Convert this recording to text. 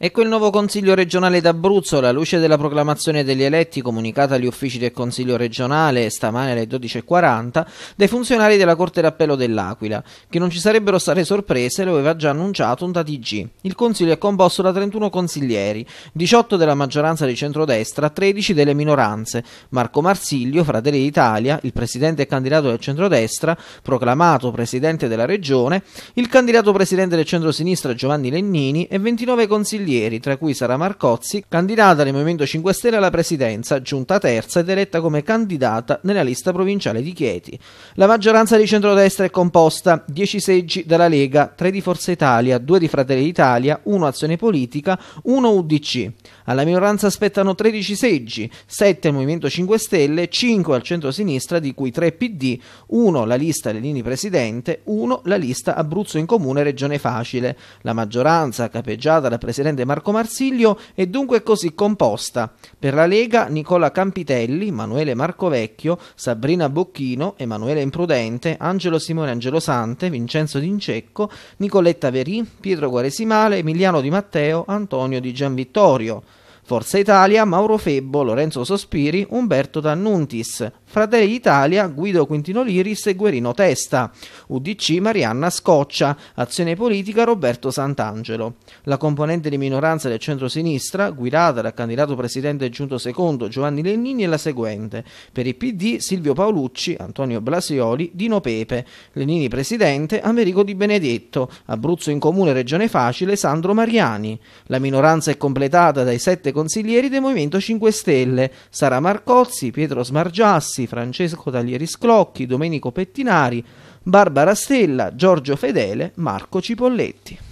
Ecco il nuovo Consiglio regionale d'Abruzzo alla luce della proclamazione degli eletti comunicata agli uffici del Consiglio regionale stamane alle 12.40 dai funzionari della Corte d'Appello dell'Aquila, che non ci sarebbero state sorprese lo aveva già annunciato un TG. Il Consiglio è composto da 31 consiglieri, 18 della maggioranza di centrodestra, 13 delle minoranze. Marco Marsiglio, Fratelli d'Italia, il presidente e candidato del centrodestra, proclamato presidente della regione, il candidato presidente del centrosinistra Giovanni Lennini e 29 consiglieri consiglieri, tra cui Sara Marcozzi, candidata del Movimento 5 Stelle alla presidenza, giunta terza ed eletta come candidata nella lista provinciale di Chieti. La maggioranza di centrodestra è composta 10 seggi dalla Lega, 3 di Forza Italia, 2 di Fratelli d'Italia, 1 Azione Politica, 1 UDC. Alla minoranza spettano 13 seggi, 7 al Movimento 5 Stelle, 5 al centro-sinistra, di cui 3 PD, 1 la lista Lenini Presidente, 1 la lista Abruzzo in Comune Regione Facile. La maggioranza, capeggiata dal Presidente grande Marco Marsiglio è dunque così composta. Per la Lega Nicola Campitelli, Manuele Marcovecchio, Sabrina Bocchino, Emanuele Imprudente, Angelo Simone Angelosante, Vincenzo D'Incecco, Nicoletta Verì, Pietro Guaresimale, Emiliano Di Matteo, Antonio Di Gianvittorio. Forza Italia, Mauro Febbo, Lorenzo Sospiri, Umberto D'Annuntis. Fratelli d'Italia, Guido Quintino Liris e Guerino Testa, UDC Marianna Scoccia, Azione Politica Roberto Sant'Angelo. La componente di minoranza del centro-sinistra, guidata dal candidato presidente giunto secondo Giovanni Lennini, è la seguente. Per il PD Silvio Paolucci, Antonio Blasioli, Dino Pepe, Lennini presidente, Amerigo Di Benedetto, Abruzzo in comune Regione Facile, Sandro Mariani. La minoranza è completata dai sette consiglieri del Movimento 5 Stelle, Sara Marcozzi, Pietro Smargiassi, Bozzi, Francesco Taglieri Sclocchi, Domenico Pettinari, Barbara Stella, Giorgio Fedele, Marco Cipolletti.